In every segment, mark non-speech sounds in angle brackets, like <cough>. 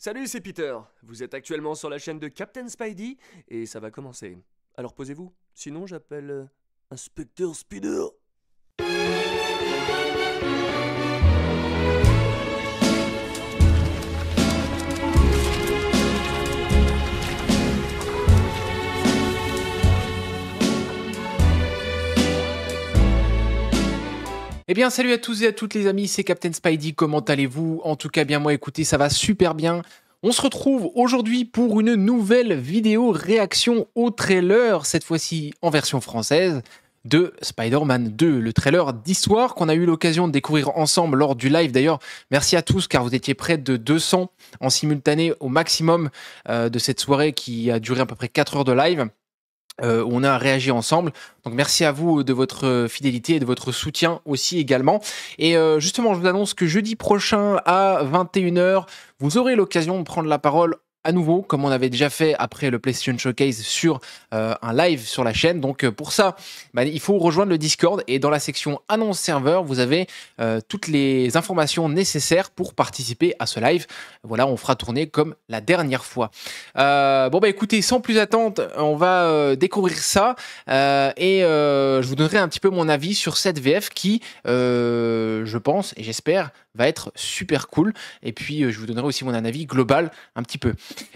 Salut, c'est Peter. Vous êtes actuellement sur la chaîne de Captain Spidey et ça va commencer. Alors posez-vous, sinon j'appelle euh, Inspecteur Spider. Eh bien, salut à tous et à toutes les amis, c'est Captain Spidey, comment allez-vous En tout cas, bien moi, écoutez, ça va super bien. On se retrouve aujourd'hui pour une nouvelle vidéo réaction au trailer, cette fois-ci en version française, de Spider-Man 2, le trailer d'histoire qu'on a eu l'occasion de découvrir ensemble lors du live. D'ailleurs, merci à tous car vous étiez près de 200 en simultané au maximum euh, de cette soirée qui a duré à peu près 4 heures de live. Euh, on a réagi ensemble. Donc merci à vous de votre euh, fidélité et de votre soutien aussi également. Et euh, justement, je vous annonce que jeudi prochain à 21h, vous aurez l'occasion de prendre la parole à nouveau, comme on avait déjà fait après le PlayStation Showcase sur euh, un live sur la chaîne. Donc euh, pour ça, bah, il faut rejoindre le Discord et dans la section annonce serveur, vous avez euh, toutes les informations nécessaires pour participer à ce live. Voilà, on fera tourner comme la dernière fois. bon bah écoutez, sans plus attendre, on va découvrir ça et je vous donnerai un petit peu mon avis sur cette VF qui, je pense et j'espère, va être super cool. Et puis je vous donnerai aussi mon avis global un petit peu.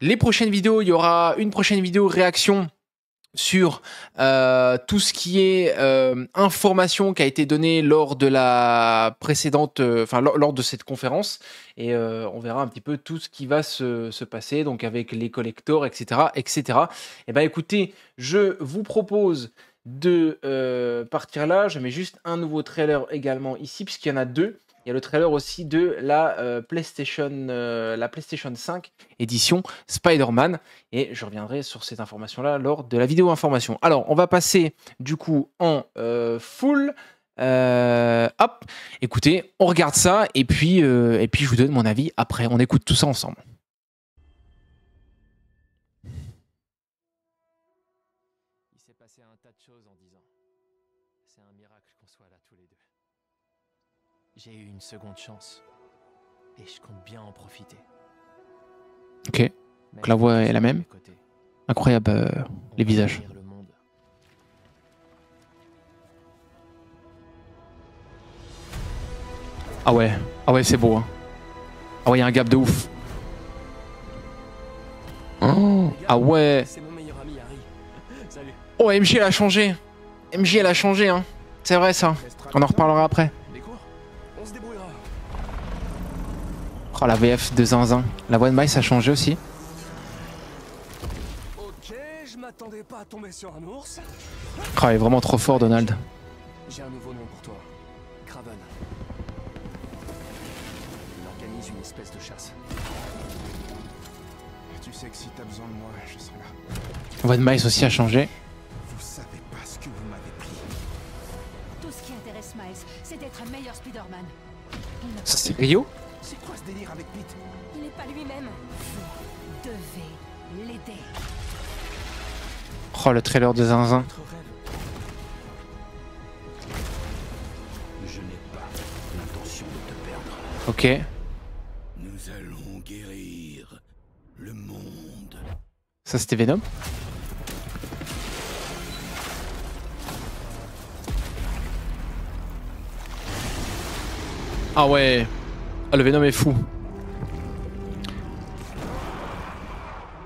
Les prochaines vidéos, il y aura une prochaine vidéo réaction sur euh, tout ce qui est euh, information qui a été donnée lors de la précédente, euh, enfin lors de cette conférence, et on verra un petit peu tout ce qui va se, passer, donc avec les collecteurs, etc., etc. Et eh ben écoutez, je vous propose de partir là. Je mets juste un nouveau trailer également ici puisqu'il y en a deux. Il y a le trailer aussi de la, euh, PlayStation, euh, la PlayStation 5 édition Spider-Man. Et je reviendrai sur cette information-là lors de la vidéo information. Alors, on va passer du coup en euh, full. hop, écoutez, on regarde ça et puis, et puis je vous donne mon avis après. On écoute tout ça ensemble. J'ai eu une seconde chance. Et je compte bien en profiter. Ok. Donc la voix est la même. Incroyable euh, les visages. Ah ouais, ah ouais c'est beau. Hein. Ah ouais, il y a un gap de ouf. Oh. ah ouais. <laughs> Oh, MJ elle a changé. MJ elle a changé, hein. C'est vrai ça. On en reparlera après. Oh la VF de zinzin. La voix de Miles a changé aussi. Ok, je m'attendais pas à tomber sur un ours. Oh, il est vraiment trop fort Donald. J'ai un nouveau nom pour toi. Craven. Il organise une espèce de chasse. Tu sais que si t'as besoin de moi, je serai là. de Miles aussi a changé. Vous savez pas ce que vous m'avez pris. Tout ce qui intéresse Miles, c'est d'être un meilleur Spider-Man. Ça c'est Rio c'est quoi ce délire avec Pete Il n'est pas lui-même. Vous devez l'aider. Oh, le trailer de Zinzin. Je n'ai pas l'intention de te perdre. Ok. Nous allons guérir le monde. Ça, c'était Venom Ah ouais. Ah, le Venom est fou.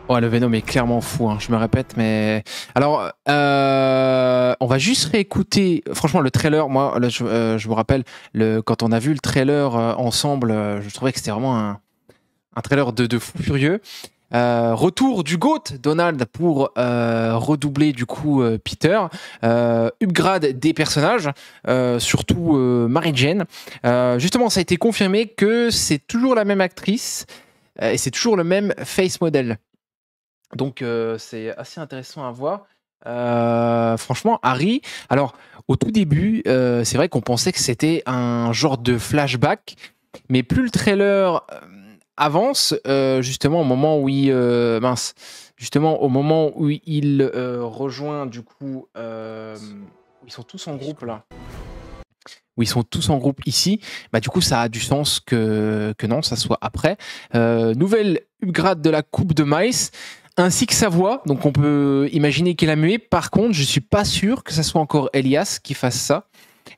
Ouais, le Venom est clairement fou, hein, je me répète, mais... Alors, euh, on va juste réécouter, franchement, le trailer, moi, je, me euh, vous rappelle, le, quand on a vu le trailer euh, ensemble, je trouvais que c'était vraiment un, trailer de, de fou furieux. Euh, retour du GOAT, Donald, pour euh, redoubler du coup euh, Peter. upgrade des personnages, surtout Mary Jane. justement, ça a été confirmé que c'est toujours la même actrice et c'est toujours le même face model. Donc c'est assez intéressant à voir. franchement, Harry, alors au tout début, c'est vrai qu'on pensait que c'était un genre de flashback, mais plus le trailer avance euh, justement au moment où il euh, mince, justement au moment où il euh, rejoint du coup ils sont tous en groupe là où ils sont tous en groupe ici, bah du coup ça a du sens que, que non, ça soit après. nouvelle upgrade de la coupe de maïs, ainsi que sa voix, donc on peut imaginer qu'elle a mué. Par contre, je suis pas sûr que ça soit encore Elias qui fasse ça.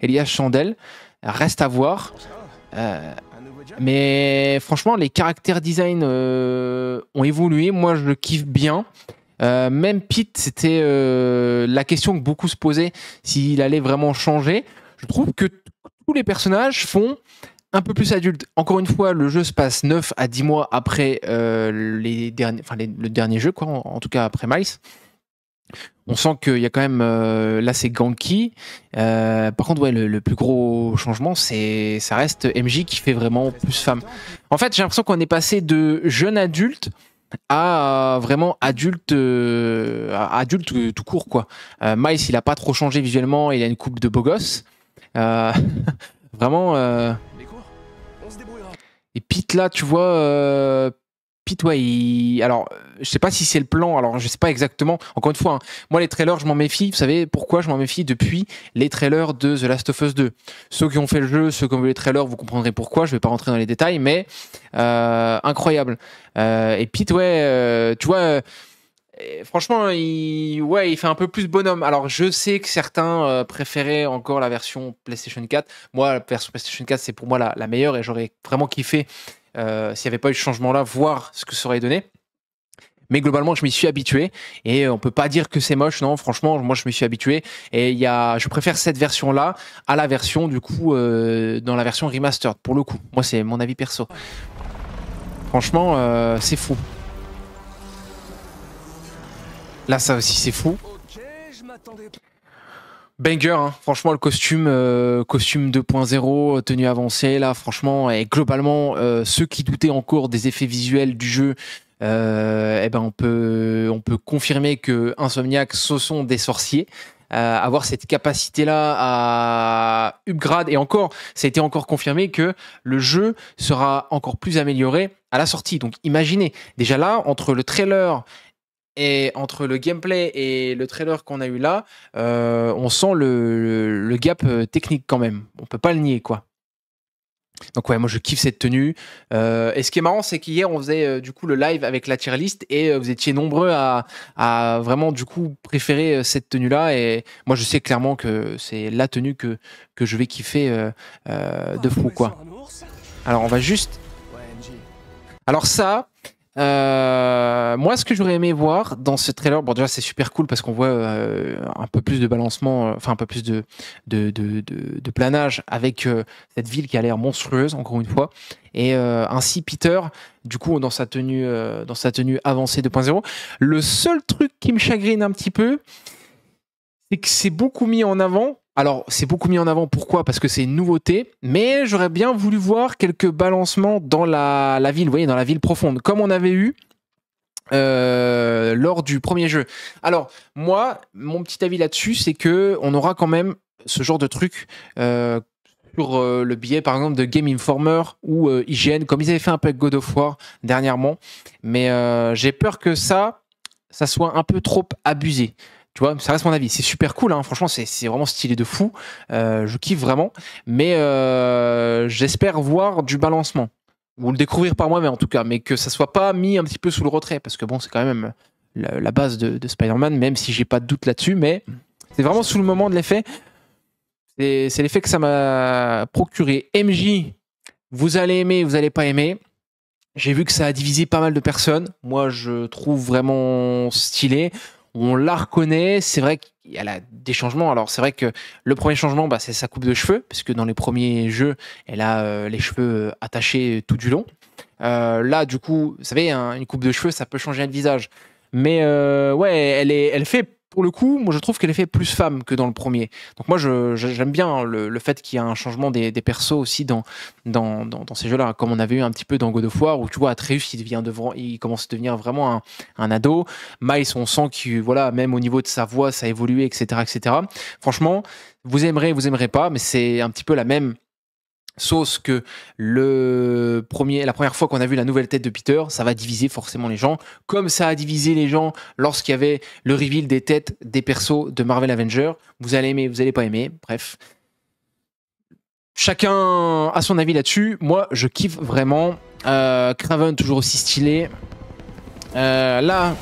Elias Chandel, reste à voir. Euh, mais franchement, les caractères design euh, ont évolué. Moi, je le kiffe bien. Euh, même Pete, c'était euh, la question que beaucoup se posaient s'il allait vraiment changer. Je trouve que tous les personnages font un peu plus adulte. Encore une fois, le jeu se passe 9 à 10 mois après les derniers, le dernier jeu, en, tout cas après Miles. On sent qu'il y a quand même euh, là c'est Ganki. Euh, par contre ouais le, plus gros changement c'est ça reste MJ qui fait vraiment plus femme. En fait j'ai l'impression qu'on est passé de jeune adulte à euh, vraiment adulte adulte tout court quoi. Miles il a pas trop changé visuellement, il a une coupe de beau gosse. <laughs> vraiment. Et Pete là tu vois Pitouais, alors je sais pas si c'est le plan. Alors je sais pas exactement. Encore une fois, hein, moi les trailers, je m'en méfie. Vous savez pourquoi je m'en méfie depuis les trailers de The Last of Us 2. Ceux qui ont fait le jeu, ceux qui ont vu les trailers, vous comprendrez pourquoi. Je vais pas rentrer dans les détails, mais euh, incroyable. Euh, et Pete, euh, tu vois franchement, il, ouais, il fait un peu plus bonhomme. Alors, je sais que certains préféraient encore la version PlayStation 4. Moi, la version PlayStation 4, c'est pour moi la, la meilleure et j'aurais vraiment kiffé euh, s'il n'y avait pas eu ce changement-là, voir ce que ça aurait donné. Mais globalement, je m'y suis habitué et on peut pas dire que c'est moche, non. Franchement, moi, je m'y suis habitué et il y je préfère cette version-là à la version du coup euh, dans la version remastered pour le coup. Moi, c'est mon avis perso. Franchement, euh, c'est fou. Là, ça aussi, c'est fou. je Banger, hein. franchement le costume, euh, costume 2.0, euh, tenue avancée là, franchement et globalement euh, ceux qui doutaient encore des effets visuels du jeu, eh ben on peut on peut confirmer que Insomniac ce sont des sorciers. avoir cette capacité là à upgrade et encore ça a été encore confirmé que le jeu sera encore plus amélioré à la sortie donc imaginez déjà là entre le trailer et entre le gameplay et le trailer qu'on a eu là, euh, on sent le, gap euh, technique quand même. On peut pas le nier, quoi. Donc ouais, moi je kiffe cette tenue. Euh, et ce qui est marrant, c'est qu'hier on faisait du coup le live avec la tier list et vous étiez nombreux à, à, vraiment du coup préférer cette tenue-là. Et moi je sais clairement que c'est la tenue que, que je vais kiffer de fou quoi. Alors on va juste. Alors ça, euh, moi, ce que j'aurais aimé voir dans ce trailer, bon déjà c'est super cool parce qu'on voit euh, un peu plus de balancement, euh, enfin un peu plus de planage avec cette ville qui a l'air monstrueuse encore une fois. Et ainsi Peter, du coup dans sa tenue dans sa tenue avancée 2.0. Le seul truc qui me chagrine un petit peu, c'est que c'est beaucoup mis en avant alors, c'est beaucoup mis en avant. Pourquoi Parce que c'est une nouveauté. Mais j'aurais bien voulu voir quelques balancements dans la, ville, vous voyez, dans la ville profonde, comme on avait eu euh, lors du premier jeu. Alors, moi, mon petit avis là-dessus, c'est que on aura quand même ce genre de truc. Euh, sur euh, le billet par exemple de Game Informer ou IGN comme ils avaient fait un peu avec God of War dernièrement mais j'ai peur que ça ça soit un peu trop abusé tu vois, ça reste mon avis. C'est super cool, hein. franchement, c'est vraiment stylé de fou. Euh, je kiffe vraiment. Mais euh, j'espère voir du balancement. Ou le découvrir par moi mais en tout cas, mais que ça soit pas mis un petit peu sous le retrait, parce que bon, c'est quand même la, base de, de Spider-Man, même si j'ai pas de doute là-dessus, mais c'est vraiment sous le moment de l'effet. C'est l'effet que ça m'a procuré. MJ, vous allez aimer, vous allez pas aimer. J'ai vu que ça a divisé pas mal de personnes. Moi, je trouve vraiment stylé on la reconnaît. C'est vrai qu'elle a des changements. Alors c'est vrai que le premier changement, bah, c'est sa coupe de cheveux, puisque dans les premiers jeux, elle a euh, les cheveux euh, attachés euh, tout du long. là, du coup, vous savez, une coupe de cheveux, ça peut changer le visage. Mais ouais, elle, est, elle fait pour le coup, moi je trouve qu'elle est fait plus femme que dans le premier. Donc moi j'aime bien le, fait qu'il y a un changement des, des persos aussi dans, dans, ces jeux-là, comme on avait eu un petit peu dans God of War où tu vois Atreus il devient devant, il commence à devenir vraiment un, un ado. Miles on sent qui voilà même au niveau de sa voix ça a évolué etc etc. Franchement vous aimerez vous aimerez pas mais c'est un petit peu la même Sauf que le premier, la première fois qu'on a vu la nouvelle tête de Peter, ça va diviser forcément les gens, comme ça a divisé les gens lorsqu'il y avait le reveal des têtes des persos de Marvel Avengers. Vous allez aimer, vous allez pas aimer, bref. Chacun a son avis là-dessus. Moi, je kiffe vraiment. Craven euh, toujours aussi stylé. Euh, là,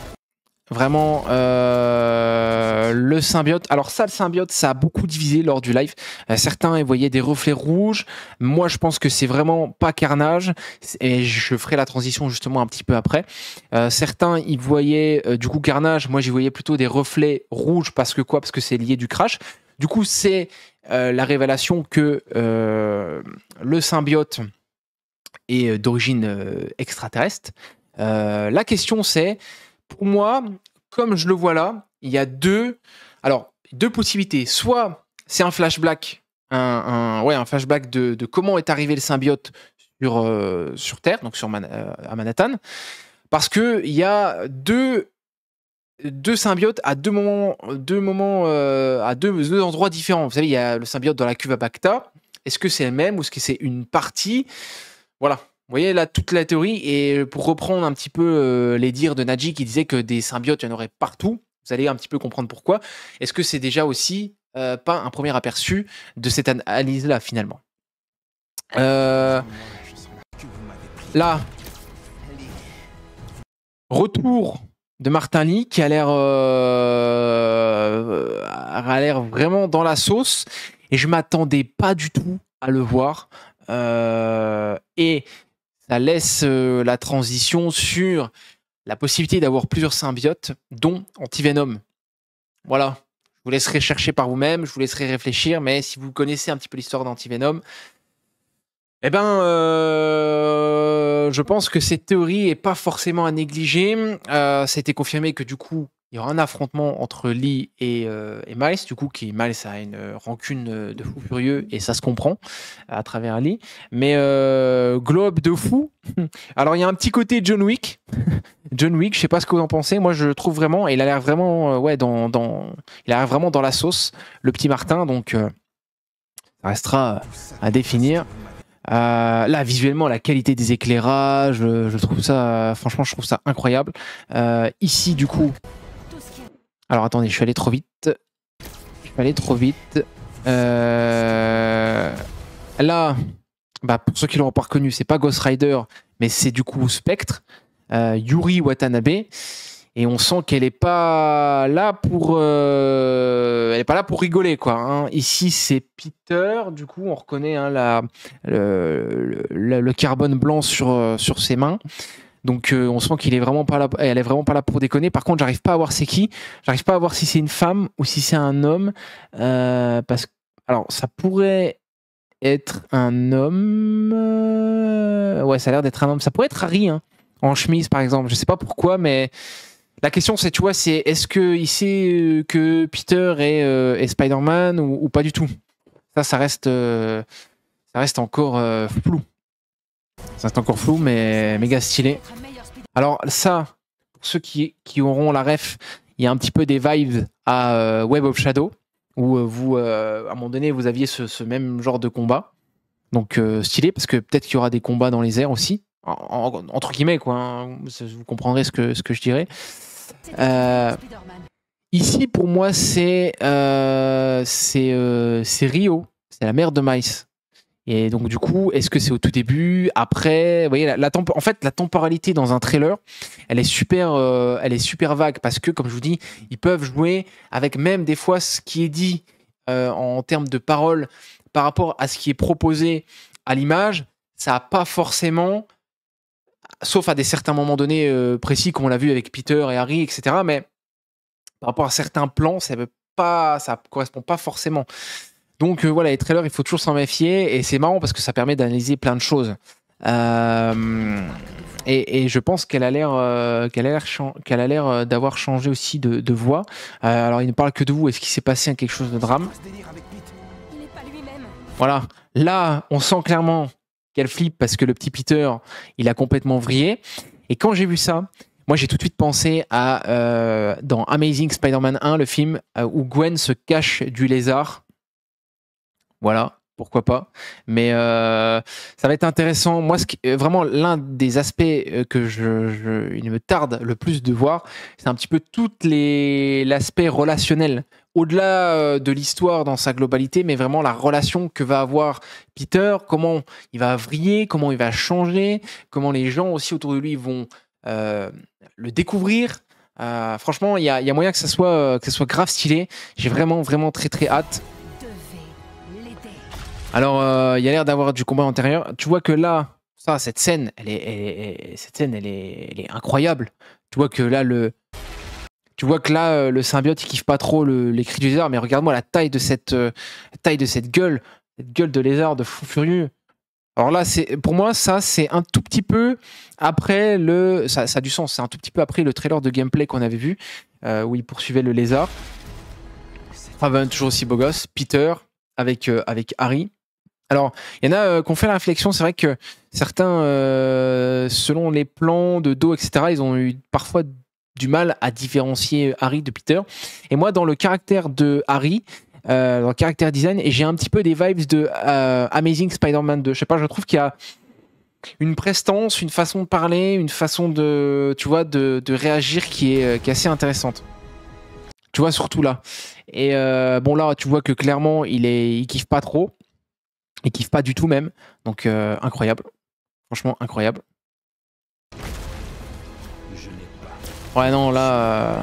Vraiment, euh, le symbiote. Alors ça, le symbiote, ça a beaucoup divisé lors du live. Euh, certains y voyaient des reflets rouges. Moi, je pense que c'est vraiment pas carnage. Et je ferai la transition justement un petit peu après. Euh, certains y voyaient du coup carnage. Moi, j'y voyais plutôt des reflets rouges parce que quoi Parce que c'est lié du crash. Du coup, c'est la révélation que le symbiote est d'origine extraterrestre. la question, c'est pour moi, comme je le vois là, il y a deux, alors, deux possibilités. Soit c'est un flashback, un, ouais, un flashback de, comment est arrivé le symbiote sur, euh, sur Terre, donc sur euh, à Manhattan, parce qu'il y a deux, deux symbiotes à deux moments, deux moments euh, à deux, deux, endroits différents. Vous savez, il y a le symbiote dans la cuve à Bacta. Est-ce que c'est le même ou est-ce que c'est une partie Voilà. Vous voyez là toute la théorie, et pour reprendre un petit peu euh, les dires de Nadji qui disait que des symbiotes, il y en aurait partout, vous allez un petit peu comprendre pourquoi. Est-ce que c'est déjà aussi euh, pas un premier aperçu de cette analyse-là finalement euh, Là, retour de Martin Lee qui a l'air a l'air vraiment dans la sauce et je m'attendais pas du tout à le voir et ça laisse euh, la transition sur la possibilité d'avoir plusieurs symbiotes, dont Antivenom. Voilà, je vous laisserai chercher par vous-même, je vous laisserai réfléchir, mais si vous connaissez un petit peu l'histoire d'Antivenom, eh ben, euh, je pense que cette théorie est pas forcément à négliger. Euh, ça a été confirmé que du coup, il y aura un affrontement entre Lee euh, et, Miles, du coup, qui Miles a une euh, rancune euh, de fou furieux et ça se comprend à travers Lee. Mais Globe de fou. <laughs> Alors il y a un petit côté John Wick. <laughs> John Wick, je sais pas ce que vous en pensez. Moi, je trouve vraiment, il a l'air vraiment, ouais, dans, dans, il a l'air vraiment dans la sauce, le petit Martin. Donc, ça restera à définir. là, visuellement, la qualité des éclairages, je, trouve ça, franchement, je trouve ça incroyable. ici, du coup, alors attendez, je suis allé trop vite. Je suis allé trop vite. Euh, là, bah, pour ceux qui l'auront pas reconnu, c'est pas Ghost Rider, mais c'est du coup Spectre, euh, Yuri Watanabe. Et on sent qu'elle est pas là pour, euh, elle est pas là pour rigoler quoi. Hein. Ici c'est Peter, du coup on reconnaît hein, la, le, carbone blanc sur sur ses mains. Donc euh, on sent qu'il est vraiment pas là, elle est vraiment pas là pour déconner. Par contre, j'arrive pas à voir c'est qui, j'arrive pas à voir si c'est une femme ou si c'est un homme, euh, parce que alors ça pourrait être un homme, euh, ouais, ça a l'air d'être un homme. Ça pourrait être Harry, hein, en chemise par exemple. Je sais pas pourquoi, mais la question, c'est, tu vois, c'est est-ce qu'il sait que Peter est, Spider-Man ou, pas du tout Ça, ça reste, ça reste encore flou. Ça c'est encore flou, mais méga stylé. Alors ça, pour ceux qui, auront la ref, il y a un petit peu des vibes à euh, Web of Shadow, où euh, vous, euh, à un moment donné, vous aviez ce, même genre de combat. Donc stylé, parce que peut-être qu'il y aura des combats dans les airs aussi. entre guillemets, quoi. Hein. Vous comprendrez ce que, je dirais. ici, pour moi, c'est c'est Rio, c'est la mère de Mice. Et donc, du coup, est-ce que c'est au tout début, après Vous voyez, la, en fait, la temporalité dans un trailer, elle est super, euh, elle est super vague parce que, comme je vous dis, ils peuvent jouer avec même des fois ce qui est dit euh, en termes de paroles par rapport à ce qui est proposé à l'image. Ça n'a pas forcément, sauf à des certains moments donnés euh, précis, comme on l'a vu avec Peter et Harry, etc. Mais par rapport à certains plans, ça ne correspond pas forcément. Donc euh, voilà, les trailers, il faut toujours s'en méfier et c'est marrant parce que ça permet d'analyser plein de choses. Euh, et, je pense qu'elle a l'air qu'elle euh, qu'elle a d'avoir changé aussi de, voix. alors il ne parle que de vous. Est-ce qu'il s'est passé quelque chose de drame Voilà. Là, on sent clairement qu'elle flippe parce que le petit Peter, il a complètement vrillé. Et quand j'ai vu ça, moi, j'ai tout de suite pensé à dans Amazing Spider-Man 1, le film où Gwen se cache du lézard voilà, pourquoi pas. Mais euh, ça va être intéressant. Moi, euh, vraiment, l'un des aspects euh, que je, me tarde le plus de voir, c'est un petit peu les l'aspect relationnel. Au-delà de l'histoire dans sa globalité, mais vraiment la relation que va avoir Peter, comment il va vriller, comment il va changer, comment les gens aussi autour de lui vont le découvrir. franchement, il y a, moyen que ça soit, que ça soit grave stylé. J'ai vraiment, vraiment très, très hâte. Alors, euh, il y a l'air d'avoir du combat antérieur. Tu vois que là, ça, cette scène, elle est, cette scène, elle est, elle est, incroyable. Tu vois que là, le, tu vois que là, euh, le symbiote, il kiffe pas trop les cris du lézard. Mais regarde-moi la taille de cette, euh, taille de cette gueule, cette gueule de lézard, de fou furieux. Alors là, c'est pour moi, ça, c'est un tout petit peu après le, ça, ça du sens. C'est un tout petit peu après le trailer de gameplay qu'on avait vu, où il poursuivait le lézard. ben toujours aussi beau gosse, Peter avec avec Harry. Alors, il y en a qu'on euh, qui fait la réflexion, c'est vrai que certains, euh, selon les plans de dos, etc., ils ont eu parfois du mal à différencier euh, Harry de Peter. Et moi, dans le caractère de Harry, dans le caractère design, j'ai un petit peu des vibes de Amazing Spider-Man 2. Je sais pas, je trouve qu'il y a une prestance, une façon de parler, une façon de, tu vois, de, réagir qui est, assez intéressante tu vois surtout là et bon là tu vois que clairement il est il kiffe pas trop et kiffent pas du tout même. Donc euh, incroyable. Franchement incroyable. Ouais non là... Euh,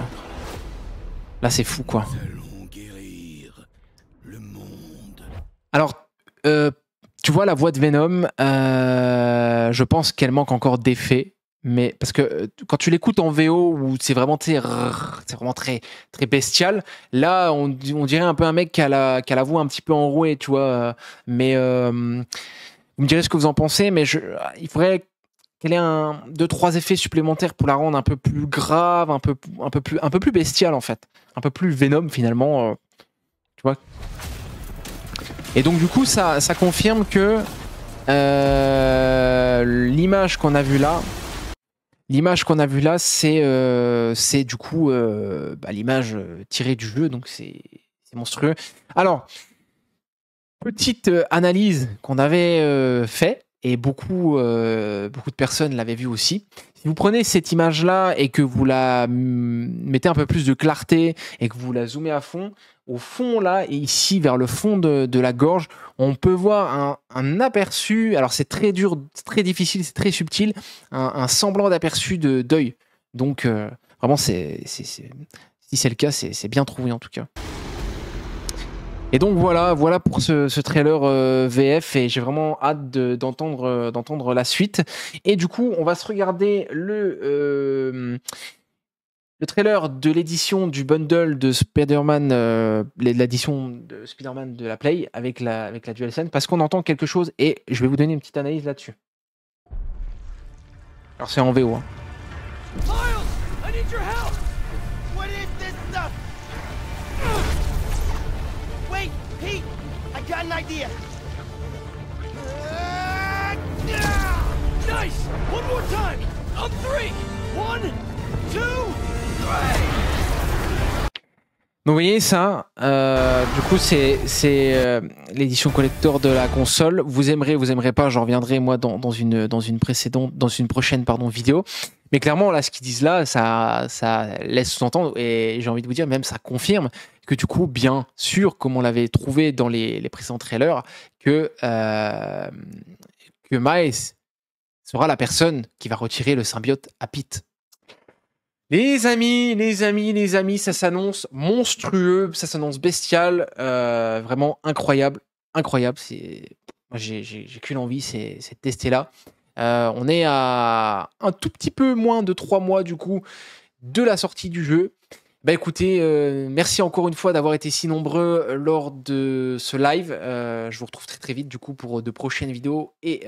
là c'est fou quoi. Alors, euh, tu vois la voix de Venom, je pense qu'elle manque encore d'effet mais parce que euh, quand tu l'écoutes en VO où c'est vraiment c'est vraiment très très bestial là on, on, dirait un peu un mec qui a la qui a la voix un petit peu enrouée tu vois euh. mais euh, vous me direz ce que vous en pensez mais je, il faudrait qu'elle ait un deux trois effets supplémentaires pour la rendre un peu plus grave un peu un peu plus un peu plus bestiale en fait un peu plus Venom finalement tu vois et donc du coup ça ça confirme que l'image qu'on a vue là, L'image qu'on a vue là, c'est euh, du coup euh, bah, l'image euh, tirée du jeu, donc c'est monstrueux. Alors, petite euh, analyse qu'on avait euh, fait et beaucoup, euh, beaucoup de personnes l'avaient vu aussi. Si vous prenez cette image-là et que vous la mm, mettez un peu plus de clarté et que vous la zoomez à fond, au fond là, et ici vers le fond de, la gorge, on peut voir un, aperçu, alors c'est très dur, très difficile, c'est très subtil, un, semblant d'aperçu de d'œil. Donc euh, vraiment, si c'est le cas, c'est bien trouvé en tout cas. Et donc voilà, voilà pour ce, trailer euh, VF et j'ai vraiment hâte euh, d'entendre la suite. Et du coup, on va se regarder le euh, trailer de l'édition du bundle de Spider-Man, l'édition de Spider-Man de la Play avec la avec la DualSense parce qu'on entend quelque chose et je vais vous donner une petite analyse là-dessus. Alors c'est en VO. Hein. Donc vous voyez ça, euh, du coup c'est euh, l'édition collector de la console. Vous aimerez, vous aimerez pas, j'en reviendrai moi dans, une précédente, dans une prochaine pardon vidéo. Mais clairement là, ce qu'ils disent là, ça ça laisse sous-entendre et j'ai envie de vous dire même ça confirme que du coup, bien sûr, comme on l'avait trouvé dans les, les précédents trailers, que, euh, que Maes sera la personne qui va retirer le symbiote à Pete. Les amis, les amis, les amis, ça s'annonce monstrueux, ça s'annonce bestial, euh, vraiment incroyable, incroyable. C'est, j'ai qu'une envie, c'est de tester là. Euh, on est à un tout petit peu moins de trois mois du coup de la sortie du jeu. Bah écoutez, euh, merci encore une fois d'avoir été si nombreux euh, lors de ce live. Euh, je vous retrouve très très vite du coup pour de prochaines vidéos et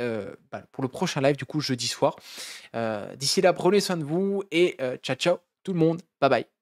bah, pour le prochain live du coup jeudi soir. D'ici là, prenez soin de vous et ciao ciao tout le monde. Bye bye.